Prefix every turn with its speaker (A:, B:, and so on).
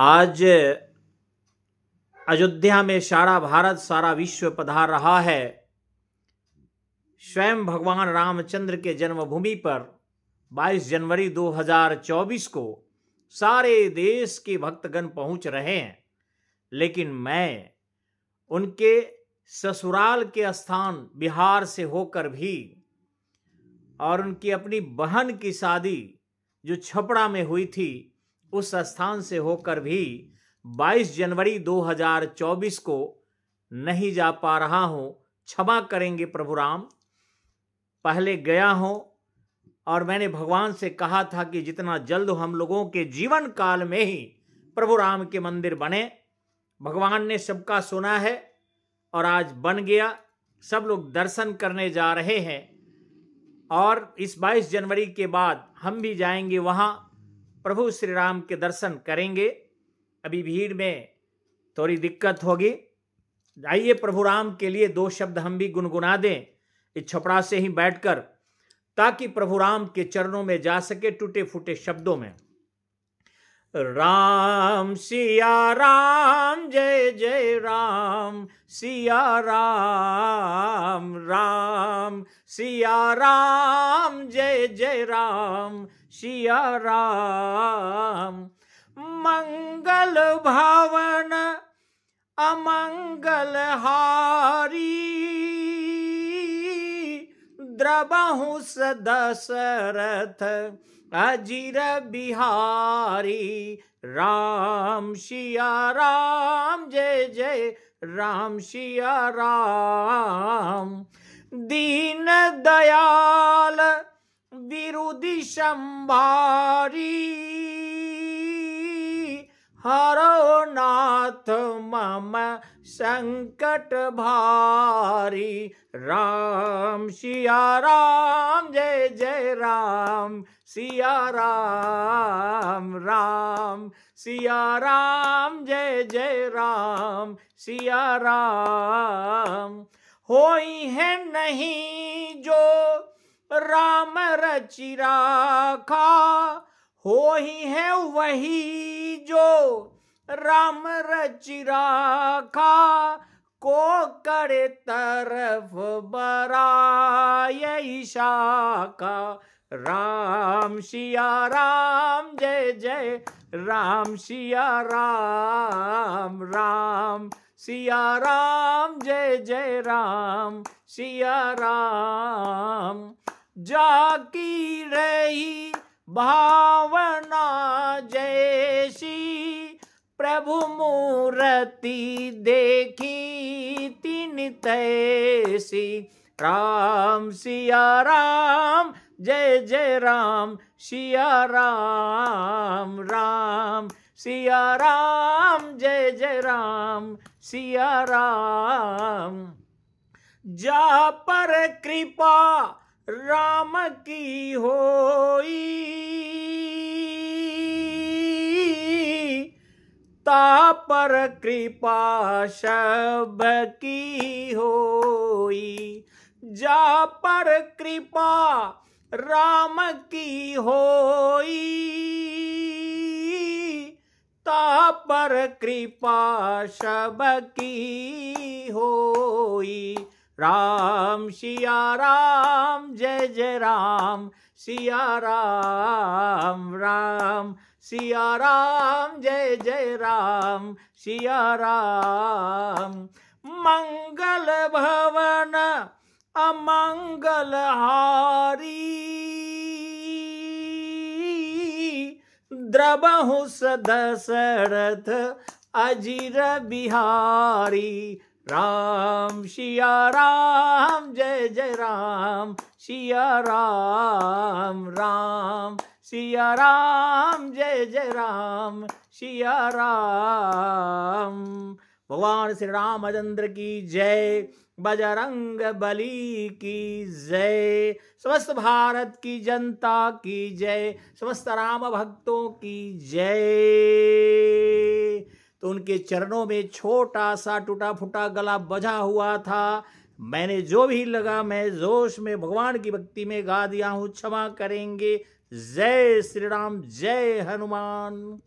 A: आज अयोध्या में सारा भारत सारा विश्व पधार रहा है स्वयं भगवान रामचंद्र के जन्मभूमि पर 22 जनवरी 2024 को सारे देश के भक्तगण पहुंच रहे हैं लेकिन मैं उनके ससुराल के स्थान बिहार से होकर भी और उनकी अपनी बहन की शादी जो छपड़ा में हुई थी उस स्थान से होकर भी 22 जनवरी 2024 को नहीं जा पा रहा हूँ क्षमा करेंगे प्रभु राम पहले गया हूँ और मैंने भगवान से कहा था कि जितना जल्द हम लोगों के जीवन काल में ही प्रभु राम के मंदिर बने भगवान ने सबका सुना है और आज बन गया सब लोग दर्शन करने जा रहे हैं और इस 22 जनवरी के बाद हम भी जाएंगे वहाँ प्रभु श्री राम के दर्शन करेंगे अभी भीड़ में थोड़ी दिक्कत होगी आइए प्रभु राम के लिए दो शब्द हम भी गुनगुना दें इस छपड़ा से ही बैठकर ताकि प्रभु राम के चरणों में जा सके टूटे फूटे शब्दों में राम सिया राम जय जय राम सिया राम राम सिया राम जय जय राम सिया राम मंगल भवन अमंगल हारी द्रबहु दशरथ अजीर बिहारी राम शिया राम जय जय राम शिया राम दीन दयाल संभारी हरो नाथ मम संकट भारी राम सिया राम जय जय राम सिया राम राम सिया राम जय जय राम सिया राम हो है नहीं जो राम रचि राखा हो ही है वही जो राम रचि राखा को करे तरफ ईशा शाखा राम शिया राम जय जय राम शिया राम राम शिया राम जय जय राम शिया राम जाकी रही भावना जैसी प्रभु मूर्ति देखी तीन तैसी राम सिया राम जय जय राम सिया राम राम सिया राम जय जय राम सिया राम जा पर कृपा राम की होई तापर कृपा शब की होई जा पर कृपा राम की होई तापर कृपा शब की होई राम सिया राम जय जय राम सिया राम राम सिया राम जय जय राम सिया राम मंगल भवन अमंगल हारी द्रबहु सदसरथ अजीर बिहारी राम शिया राम जय जय राम शिया राम राम शिया राम जय जय राम शिया राम भगवान श्री रामचंद्र की जय बजरंग बली की जय समस्त भारत की जनता की जय समस्त राम भक्तों की जय तो उनके चरणों में छोटा सा टूटा फूटा गला बजा हुआ था मैंने जो भी लगा मैं जोश में भगवान की भक्ति में गा दिया हूँ क्षमा करेंगे जय श्री राम जय हनुमान